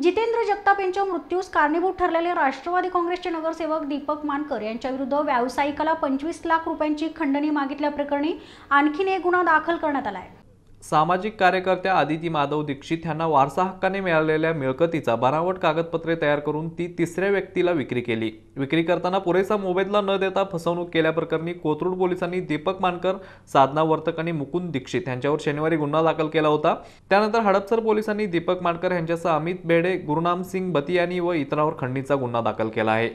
जितेंद्र जगताप यांच्या मृत्यूस कारणीभूत ठरलेले राष्ट्रवादी काँग्रेसचे नगरसेवक दीपक मानकर यांच्याविरुद्ध व्यावसायिकाला पंचवीस लाख रुपयांची खंडणी मागितल्याप्रकरणी आणखीन एक गुन्हा दाखल करण्यात आला आहे सामाजिक कार्यकर्त्या आदिती माधव दीक्षित यांना वारसा हक्काने मिळालेल्या मिळकतीचा बनावट कागदपत्रे तयार करून ती तिसऱ्या व्यक्तीला विक्री केली विक्री करताना पुरेसा मोबदला न देता फसवणूक केल्याप्रकरणी कोथरूड पोलिसांनी दीपक मानकर साधना वर्तक आणि मुकुंद दीक्षित यांच्यावर शनिवारी गुन्हा दाखल केला होता त्यानंतर हडपसर पोलिसांनी दीपक मानकर यांच्यासह अमित बेडे गुरुनाम सिंग बतियानी व इतरांवर खंडीचा गुन्हा दाखल केला आहे